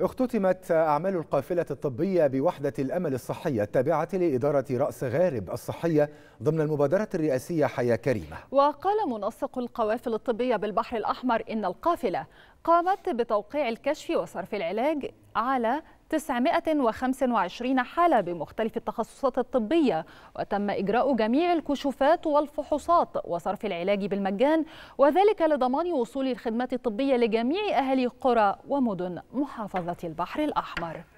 اختتمت أعمال القافلة الطبية بوحدة الأمل الصحية التابعة لإدارة رأس غارب الصحية ضمن المبادرة الرئاسية حياة كريمة وقال منسق القوافل الطبية بالبحر الأحمر إن القافلة قامت بتوقيع الكشف وصرف العلاج على 925 حالة بمختلف التخصصات الطبية وتم إجراء جميع الكشوفات والفحوصات وصرف العلاج بالمجان وذلك لضمان وصول الخدمات الطبية لجميع أهل قرى ومدن محافظة البحر الأحمر